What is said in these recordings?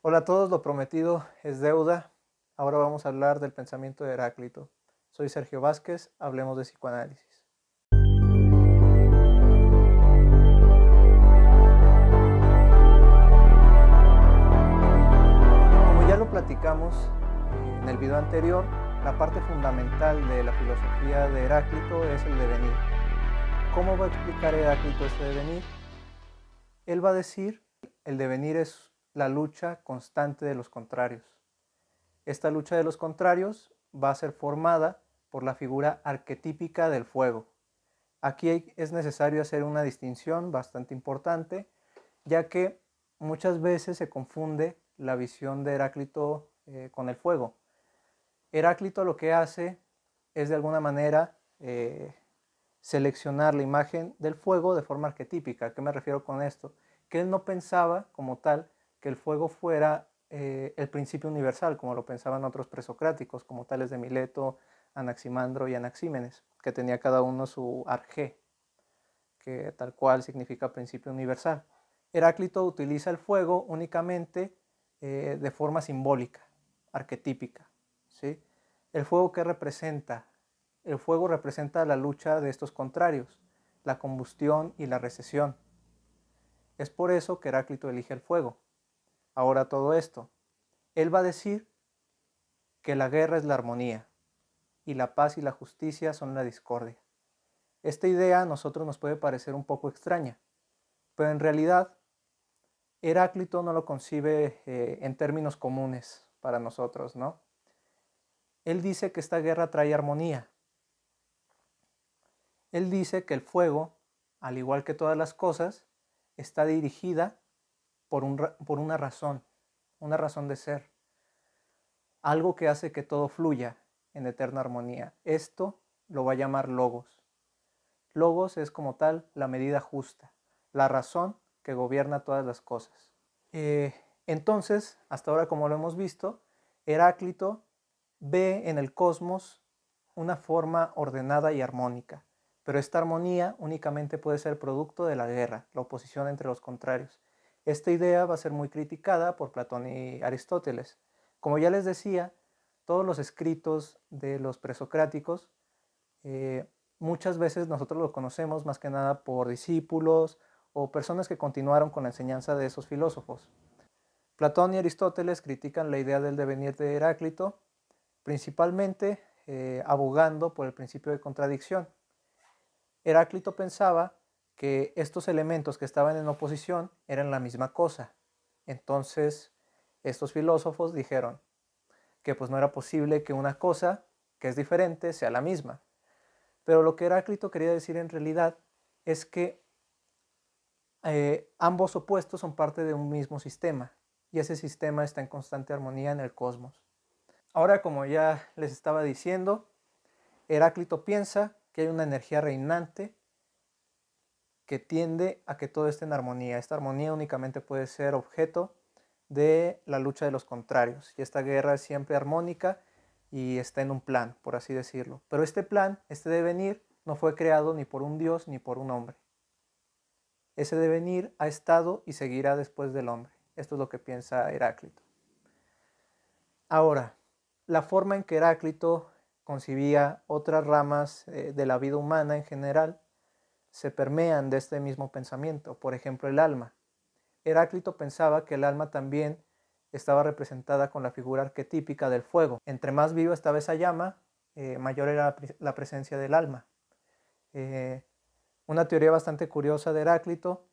Hola a todos, lo prometido es deuda. Ahora vamos a hablar del pensamiento de Heráclito. Soy Sergio Vázquez, hablemos de psicoanálisis. Como ya lo platicamos eh, en el video anterior, la parte fundamental de la filosofía de Heráclito es el devenir. ¿Cómo va a explicar Heráclito este devenir? Él va a decir, el devenir es la lucha constante de los contrarios. Esta lucha de los contrarios va a ser formada por la figura arquetípica del fuego. Aquí es necesario hacer una distinción bastante importante, ya que muchas veces se confunde la visión de Heráclito eh, con el fuego. Heráclito lo que hace es de alguna manera eh, seleccionar la imagen del fuego de forma arquetípica. ¿A qué me refiero con esto? Que él no pensaba como tal que el fuego fuera eh, el principio universal, como lo pensaban otros presocráticos, como tales de Mileto, Anaximandro y Anaxímenes, que tenía cada uno su arge, que tal cual significa principio universal. Heráclito utiliza el fuego únicamente eh, de forma simbólica, arquetípica. ¿sí? ¿El fuego qué representa? El fuego representa la lucha de estos contrarios, la combustión y la recesión. Es por eso que Heráclito elige el fuego, ahora todo esto? Él va a decir que la guerra es la armonía y la paz y la justicia son la discordia. Esta idea a nosotros nos puede parecer un poco extraña, pero en realidad Heráclito no lo concibe eh, en términos comunes para nosotros, ¿no? Él dice que esta guerra trae armonía. Él dice que el fuego, al igual que todas las cosas, está dirigida por, una razón, una razón de ser. Algo que hace que todo fluya en eterna armonía. Esto lo va a llamar logos. Logos es como tal la medida justa, la razón que gobierna todas las cosas. Eh, entonces, hasta ahora como lo hemos visto, Heráclito ve en el cosmos una forma ordenada y armónica, pero esta armonía únicamente puede ser producto de la guerra, la oposición entre los contrarios. Esta idea va a ser muy criticada por Platón y Aristóteles. Como ya les decía, todos los escritos de los presocráticos, eh, muchas veces nosotros los conocemos más que nada por discípulos o personas que continuaron con la enseñanza de esos filósofos. Platón y Aristóteles critican la idea del devenir de Heráclito, principalmente eh, abogando por el principio de contradicción. Heráclito pensaba que estos elementos que estaban en oposición eran la misma cosa. Entonces, estos filósofos dijeron que pues no era posible que una cosa que es diferente sea la misma. Pero lo que Heráclito quería decir en realidad es que eh, ambos opuestos son parte de un mismo sistema y ese sistema está en constante armonía en el cosmos. Ahora, como ya les estaba diciendo, Heráclito piensa que hay una energía reinante que tiende a que todo esté en armonía. Esta armonía únicamente puede ser objeto de la lucha de los contrarios. Y esta guerra es siempre armónica y está en un plan, por así decirlo. Pero este plan, este devenir, no fue creado ni por un dios ni por un hombre. Ese devenir ha estado y seguirá después del hombre. Esto es lo que piensa Heráclito. Ahora, la forma en que Heráclito concibía otras ramas eh, de la vida humana en general se permean de este mismo pensamiento, por ejemplo el alma. Heráclito pensaba que el alma también estaba representada con la figura arquetípica del fuego. Entre más viva estaba esa llama, eh, mayor era la presencia del alma. Eh, una teoría bastante curiosa de Heráclito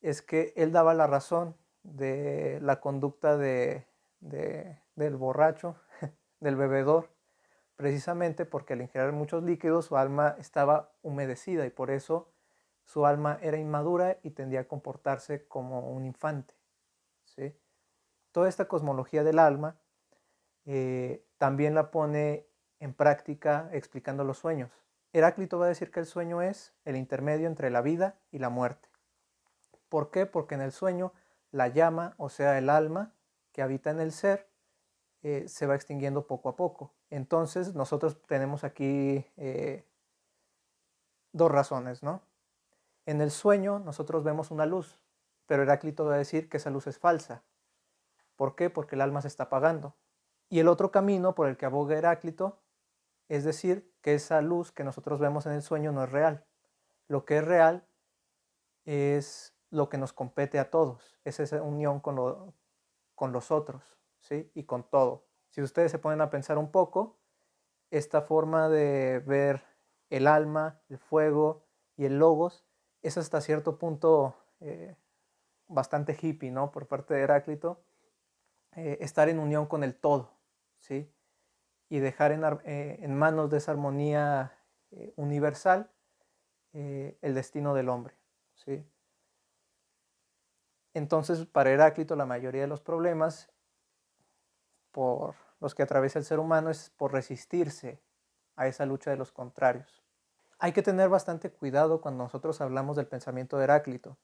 es que él daba la razón de la conducta del borracho, del bebedor, precisamente porque al ingerir muchos líquidos su alma estaba humedecida y por eso su alma era inmadura y tendía a comportarse como un infante. ¿sí? Toda esta cosmología del alma eh, también la pone en práctica explicando los sueños. Heráclito va a decir que el sueño es el intermedio entre la vida y la muerte. ¿Por qué? Porque en el sueño la llama, o sea, el alma que habita en el ser, eh, se va extinguiendo poco a poco. Entonces nosotros tenemos aquí eh, dos razones, ¿no? En el sueño nosotros vemos una luz, pero Heráclito va a decir que esa luz es falsa. ¿Por qué? Porque el alma se está apagando. Y el otro camino por el que aboga Heráclito es decir que esa luz que nosotros vemos en el sueño no es real. Lo que es real es lo que nos compete a todos, es esa unión con, con los otros ¿sí? y con todo. Si ustedes se ponen a pensar un poco, esta forma de ver el alma, el fuego y el logos es hasta cierto punto eh, bastante hippie, ¿no? Por parte de Heráclito, eh, estar en unión con el todo, ¿sí? Y dejar en, eh, manos de esa armonía universal el destino del hombre, ¿sí? Entonces, para Heráclito, la mayoría de los problemas por los que atraviesa el ser humano es por resistirse a esa lucha de los contrarios. Hay que tener bastante cuidado cuando nosotros hablamos del pensamiento de Heráclito,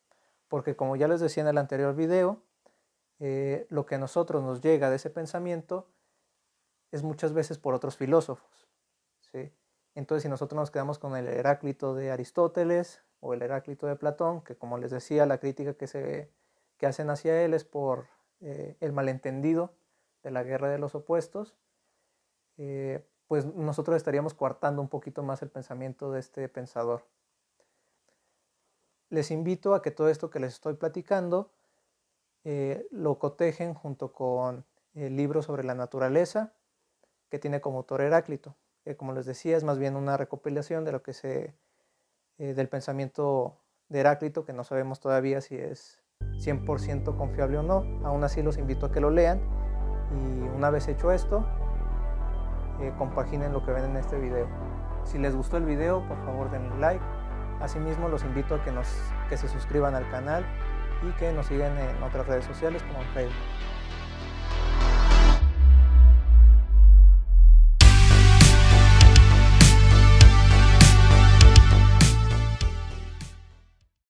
porque como ya les decía en el anterior video, eh, lo que a nosotros nos llega de ese pensamiento es muchas veces por otros filósofos. Entonces, si nosotros nos quedamos con el Heráclito de Aristóteles o el Heráclito de Platón, que como les decía, la crítica que, se, que hacen hacia él es por eh, el malentendido de la guerra de los opuestos, eh, pues nosotros estaríamos coartando un poquito más el pensamiento de este pensador. Les invito a que todo esto que les estoy platicando eh, lo cotejen junto con el libro sobre la naturaleza que tiene como autor Heráclito, que como les decía es más bien una recopilación de lo que se, eh, del pensamiento de Heráclito, que no sabemos todavía si es 100% confiable o no. Aún así los invito a que lo lean y una vez hecho esto, eh, compaginen lo que ven en este video. Si les gustó el video, por favor denle like. Asimismo, los invito a que, nos, que se suscriban al canal y que nos sigan en otras redes sociales como en Facebook.